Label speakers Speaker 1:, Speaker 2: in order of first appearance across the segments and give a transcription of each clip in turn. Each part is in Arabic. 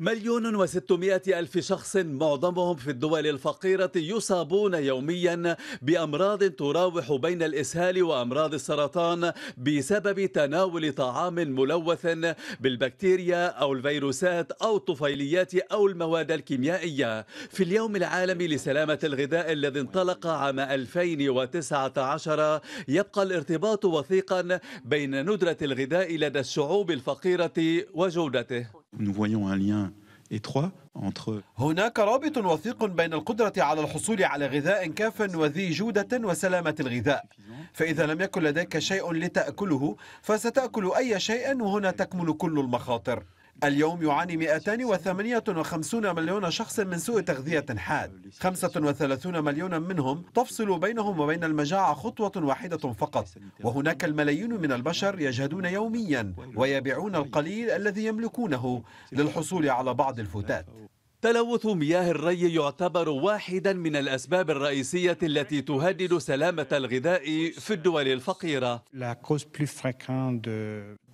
Speaker 1: مليون وستمائة ألف شخص معظمهم في الدول الفقيرة يصابون يوميا بأمراض تراوح بين الإسهال وأمراض السرطان بسبب تناول طعام ملوث بالبكتيريا أو الفيروسات أو الطفيليات أو المواد الكيميائية في اليوم العالمي لسلامة الغذاء الذي انطلق عام 2019 يبقى الارتباط وثيقا بين ندرة الغذاء لدى الشعوب الفقيرة وجودته
Speaker 2: nous voyons un lien étroit entre هناك رابط وثيق بين القدرة على الحصول على غذاء كاف وذي جودة وسلامة الغذاء فإذا لم يكن لديك شيء لتأكله فستأكل أي شيء وهنا تكمن كل المخاطر اليوم يعاني 258 مليون شخص من سوء تغذية حاد 35 مليون منهم تفصل بينهم وبين المجاعة خطوة واحدة فقط وهناك الملايين من البشر يجهدون يوميا ويبيعون القليل الذي
Speaker 1: يملكونه للحصول على بعض الفتات تلوث مياه الري يعتبر واحدا من الأسباب الرئيسية التي تهدد سلامة الغذاء في الدول الفقيرة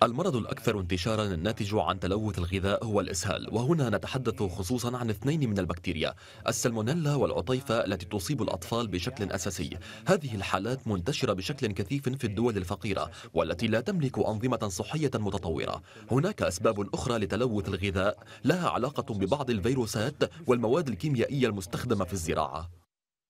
Speaker 3: المرض الأكثر انتشارا الناتج عن تلوث الغذاء هو الإسهال وهنا نتحدث خصوصا عن اثنين من البكتيريا السلمونيلا والعطيفة التي تصيب الأطفال بشكل أساسي هذه الحالات منتشرة بشكل كثيف في الدول الفقيرة والتي لا تملك أنظمة صحية متطورة هناك أسباب أخرى لتلوث الغذاء لها علاقة ببعض الفيروسات والمواد الكيميائية المستخدمة في الزراعة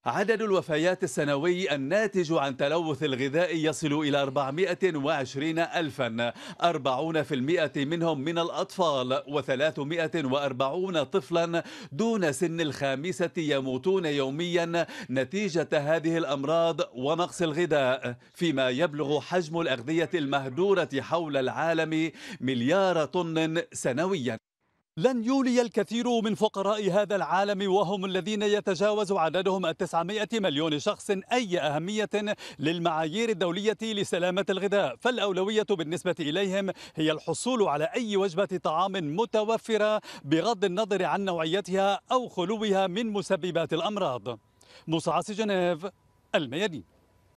Speaker 1: عدد الوفيات السنوي الناتج عن تلوث الغذاء يصل إلى 420 ألفا 40% منهم من الأطفال و340 طفلا دون سن الخامسة يموتون يوميا نتيجة هذه الأمراض ونقص الغذاء فيما يبلغ حجم الأغذية المهدورة حول العالم مليار طن سنويا لن يولي الكثير من فقراء هذا العالم وهم الذين يتجاوز عددهم 900 مليون شخص أي أهمية للمعايير الدولية لسلامة الغذاء فالأولوية بالنسبة إليهم هي الحصول على أي وجبة طعام متوفرة بغض النظر عن نوعيتها أو خلوها من مسببات الأمراض مصعص جنيف الميادين